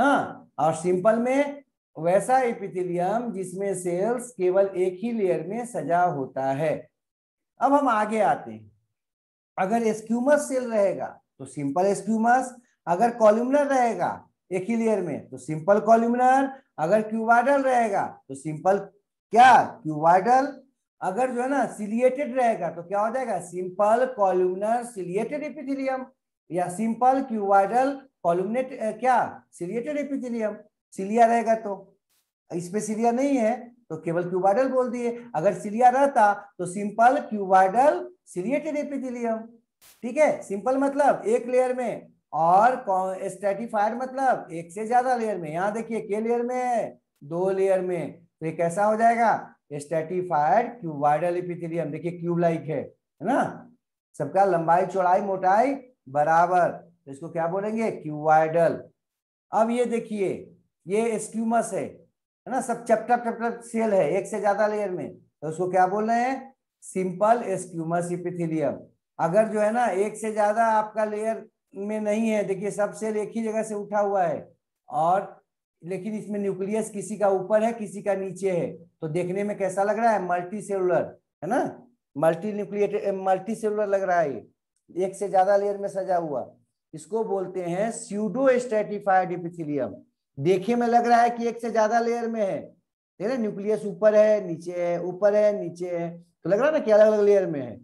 हाँ और सिंपल में वैसा इपिथिलियम जिसमें सेल्स केवल एक ही लेयर में सजा होता है अब हम आगे आते हैं अगर एस्क्यूमस सेल रहेगा तो सिंपल स्क्यूमस अगर कॉल्यूमर रहेगा एक ही लेयर में तो सिंपल कॉल्यूमर अगर क्यूबाइडल रहेगा तो सिंपल क्या क्यूबाइडल अगर जो है ना सिलियेटेड रहेगा तो क्या हो जाएगा सिंपल कॉल्यूमर सिलियेटेड एपिथिलियम या सिंपल क्यूबाइडल कॉल्यूमनेट क्या सिलियेटेड एपिथिलियम सिलिया रहेगा तो इसमें सिलिया नहीं है तो केवल क्यूबाइडल बोल दिए अगर सिलिया रहता तो सिंपल क्यूबाइडल सिलियेटेड एपिथिलियम ठीक है सिंपल मतलब एक लेयर में और स्ट्रेटिफायर मतलब एक से ज्यादा लेयर में यहाँ देखिए के लेयर में है दो लेयर में तो ये कैसा हो जाएगा स्ट्रेटिफायर क्यूबाइडल इपिथिलियम देखिए क्यूब लाइक है है ना सबका लंबाई चौड़ाई मोटाई बराबर तो इसको क्या बोलेंगे क्यूबाइडल अब ये देखिए ये स्क्यूमस है है ना सब चैप्टर चैप्टर सेल है एक से ज्यादा लेयर में तो उसको क्या बोल रहे हैं सिंपल स्क्यूमस इपिथिलियम अगर जो है ना एक से ज्यादा आपका लेयर में नहीं है देखिए सब सेल एक ही जगह से उठा हुआ है और लेकिन इसमें न्यूक्लियस किसी का ऊपर है किसी का नीचे है तो देखने में कैसा लग रहा है मल्टी सेलुलर है ना मल्टी न्यूक्लियट मल्टी सेलुलर लग रहा है एक से ज्यादा लेयर में सजा हुआ इसको बोलते हैं स्यूडो स्ट्रेटिफाइड इपिथिलियम देखे में लग रहा है कि एक से ज्यादा लेयर में है न्यूक्लियस ऊपर है नीचे है ऊपर है नीचे है तो लग रहा है ना कि अलग अलग लेयर में है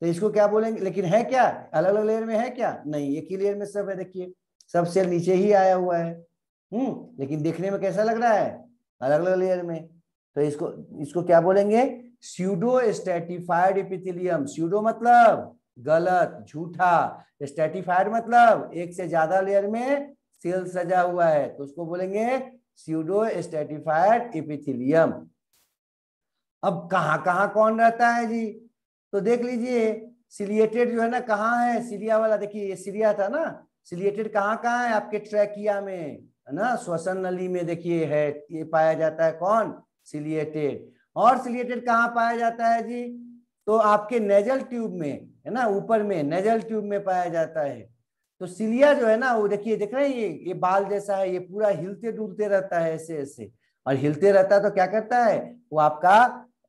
तो इसको क्या बोलेंगे लेकिन है क्या अलग अलग लेयर में है क्या नहीं एक ही लेयर में सब है देखिए सब सेल नीचे ही आया हुआ है हम्म लेकिन देखने में कैसा लग रहा है अलग अलग लेयर में तो इसको इसको क्या बोलेंगे स्यूडो स्टेटिफाइड एपिथिलियम स्यूडो मतलब गलत झूठा स्टेटिफाइड मतलब एक से ज्यादा लेयर में सेल सजा हुआ है तो उसको बोलेंगे स्यूडो स्टेटिफाइड एपिथिलियम अब कहा कौन रहता है जी तो देख लीजिए सिलिएटेड जो है ना कहाँ है सीरिया वाला देखिए ये सीरिया था ना सिलिएटेड कहाँ कहाँ है आपके ट्रैकिया में है ना श्वसन नली में देखिए है ये पाया जाता है कौन सिलिएटेड और सिलिएटेड कहाँ पाया जाता है जी तो आपके नेजल ट्यूब में है ना ऊपर में नेजल ट्यूब में पाया जाता है तो सिलिया जो है ना वो देखिए देख रहे हैं ये ये बाल जैसा है ये पूरा हिलते डुलते रहता है ऐसे ऐसे और हिलते रहता है तो क्या करता है वो आपका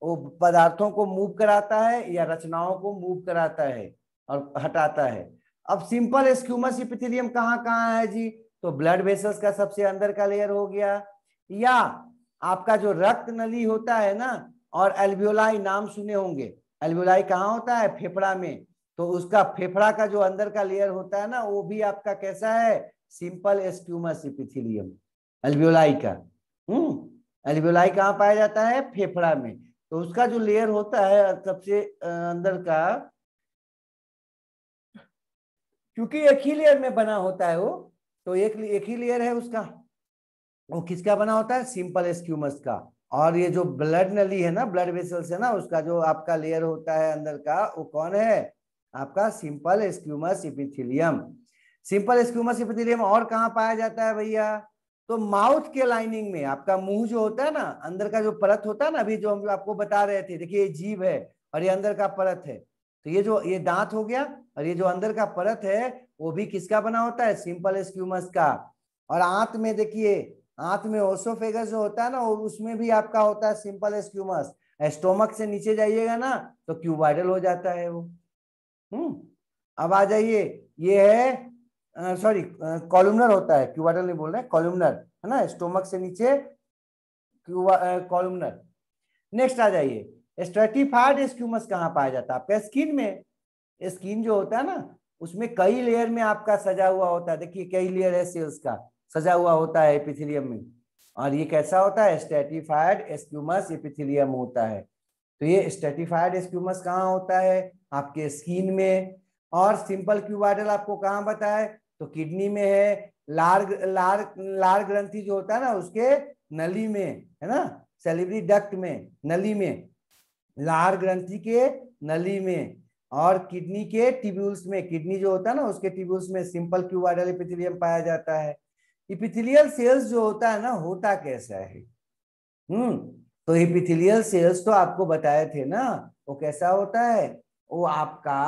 वो पदार्थों को मूव कराता है या रचनाओं को मूव कराता है और हटाता है अब सिंपल स्क्यूमस इपिथिलियम कहाँ कहाँ है जी तो ब्लड वेसल्स का सबसे अंदर का लेयर हो गया या आपका जो रक्त नली होता है ना और एल्वियोलाई नाम सुने होंगे एल्वियोलाई कहाँ होता है फेफड़ा में तो उसका फेफड़ा का जो अंदर का लेयर होता है ना वो भी आपका कैसा है सिंपल स्क्यूमस इपिथिलियम एल्वियोलाई का हम्म एल्वियोलाई कहाँ पाया जाता है फेफड़ा में तो उसका जो लेयर होता है सबसे अंदर का क्योंकि एक ही लेयर में बना होता है वो तो एक एक ही लेयर है उसका वो किसका बना होता है सिंपल एस्क्यूमस का और ये जो ब्लड नली है ना ब्लड वेसल्स है ना उसका जो आपका लेयर होता है अंदर का वो कौन है आपका simple squamous epithelium simple squamous epithelium और कहाँ पाया जाता है भैया तो माउथ के लाइनिंग में आपका मुंह जो होता है ना अंदर का जो परत होता है ना अभी जो हम आपको बता रहे थे देखिए ये जीव है और ये अंदर का परत है तो ये जो ये दांत हो गया और ये जो अंदर का परत है वो भी किसका बना होता है सिंपल स्क्यूमस का और आंत में देखिए आंत में ओसोफेगस जो होता है ना उसमें भी आपका होता है सिंपल स्क्यूमस स्टोमक से नीचे जाइएगा ना तो क्यूबाइडल हो जाता है वो हम्म अब आ जाइए ये है सॉरी कॉलमनर होता है क्यूबाटल नहीं बोल रहे कॉलमनर है ना स्टोमक से नीचे कॉलमनर नेक्स्ट आ जाइए स्ट्रेटिफाइड स्क्यूमस कहाँ पाया जाता है आपका स्किन में स्किन जो होता है ना उसमें कई लेयर में आपका सजा हुआ होता है देखिए कई लेयर है सेल्स का सजा हुआ होता है एपिथिलियम में और ये कैसा होता है स्ट्रेटिफाइड स्क्यूमस एपिथिलियम होता है तो ये स्ट्रेटिफाइड स्क्यूमस कहाँ होता है आपके स्किन में और सिंपल क्यूबाइडल आपको कहाँ बताया तो किडनी में है लार लार लार ग्रंथि जो होता है ना उसके नली में है ना सेलिब्री डक्ट में नली में लार ग्रंथि के नली में और किडनी के टिब्यूल्स में किडनी जो होता है ना उसके टिब्यूल्स में सिंपल क्यूवाइडल इपिथिलियम पाया जाता है इपिथिलियल सेल्स जो होता है ना होता कैसा है हम्म तो इपिथिलियल सेल्स तो आपको बताए थे ना वो कैसा होता है वो आपका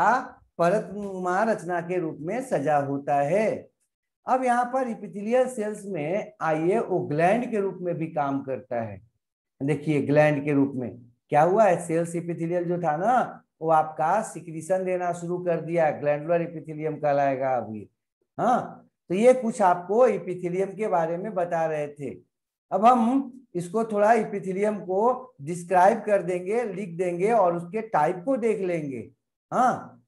परत रचना के रूप में सजा होता है अब यहाँ पर इपिथिलियल सेल्स में आइए वो ग्लैंड के रूप में भी काम करता है देखिए ग्लैंड के रूप में क्या हुआ है सेल्स इपिथिलियल जो था ना वो आपका सिक्रीशन देना शुरू कर दिया ग्लैंडुलर इपिथिलियम कहलाएगा अभी हाँ तो ये कुछ आपको इपिथिलियम के बारे में बता रहे थे अब हम इसको थोड़ा इपिथिलियम को डिस्क्राइब कर देंगे लिख देंगे और उसके टाइप को देख लेंगे हाँ